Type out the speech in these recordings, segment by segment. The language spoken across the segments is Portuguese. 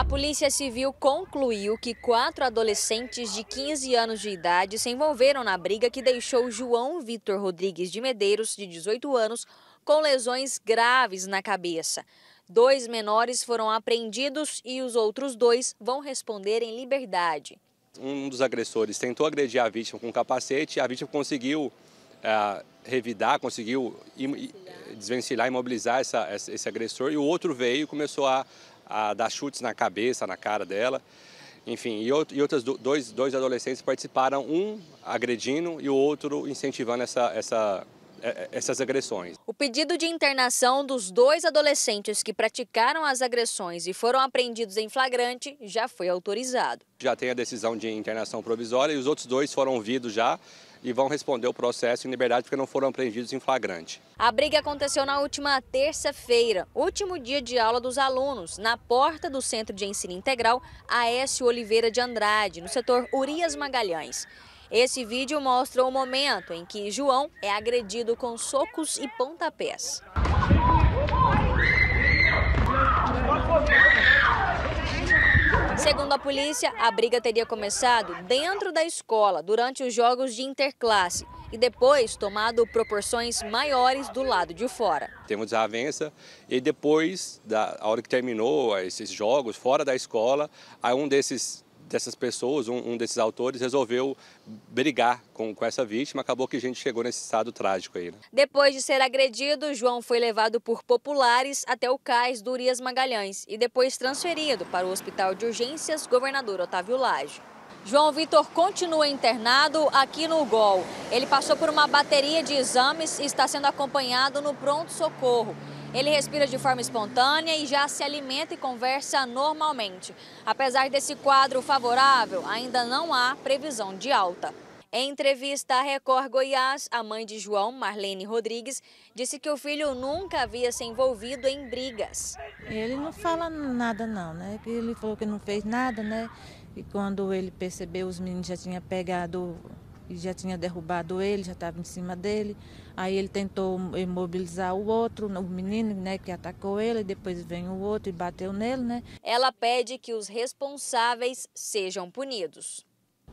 A Polícia Civil concluiu que quatro adolescentes de 15 anos de idade se envolveram na briga que deixou João Vitor Rodrigues de Medeiros, de 18 anos, com lesões graves na cabeça. Dois menores foram apreendidos e os outros dois vão responder em liberdade. Um dos agressores tentou agredir a vítima com um capacete e a vítima conseguiu é, revidar, conseguiu im desvencilhar, imobilizar essa, esse agressor e o outro veio e começou a, a dar chutes na cabeça, na cara dela. Enfim, e, outro, e outros dois, dois adolescentes participaram, um agredindo e o outro incentivando essa, essa é, é, essas agressões. O pedido de internação dos dois adolescentes que praticaram as agressões e foram apreendidos em flagrante já foi autorizado. Já tem a decisão de internação provisória e os outros dois foram ouvidos já e vão responder o processo em liberdade porque não foram apreendidos em flagrante. A briga aconteceu na última terça-feira, último dia de aula dos alunos, na porta do Centro de Ensino Integral Aécio Oliveira de Andrade, no setor Urias Magalhães. Esse vídeo mostra o momento em que João é agredido com socos e pontapés. Segundo a polícia, a briga teria começado dentro da escola, durante os jogos de interclasse, e depois tomado proporções maiores do lado de fora. Temos uma desavença e depois, da hora que terminou esses jogos, fora da escola, aí um desses dessas pessoas, um, um desses autores, resolveu brigar com, com essa vítima. Acabou que a gente chegou nesse estado trágico aí. Né? Depois de ser agredido, João foi levado por populares até o cais Durias Magalhães e depois transferido para o Hospital de Urgências Governador Otávio Laje João Vitor continua internado aqui no GOL. Ele passou por uma bateria de exames e está sendo acompanhado no pronto-socorro. Ele respira de forma espontânea e já se alimenta e conversa normalmente. Apesar desse quadro favorável, ainda não há previsão de alta. Em entrevista à Record Goiás, a mãe de João, Marlene Rodrigues, disse que o filho nunca havia se envolvido em brigas. Ele não fala nada não, né? Ele falou que não fez nada, né? E quando ele percebeu, os meninos já tinham pegado e já tinha derrubado ele, já estava em cima dele. Aí ele tentou imobilizar o outro, o menino, né, que atacou ele, depois vem o outro e bateu nele, né? Ela pede que os responsáveis sejam punidos.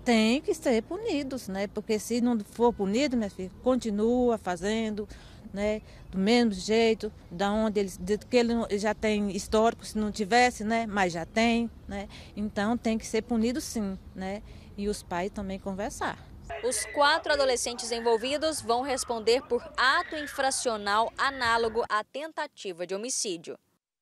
Tem que ser punidos, né? Porque se não for punido, minha filha, continua fazendo, né? Do mesmo jeito, da onde ele, que ele já tem histórico, se não tivesse, né? Mas já tem, né? Então tem que ser punido sim, né? E os pais também conversar. Os quatro adolescentes envolvidos vão responder por ato infracional análogo à tentativa de homicídio.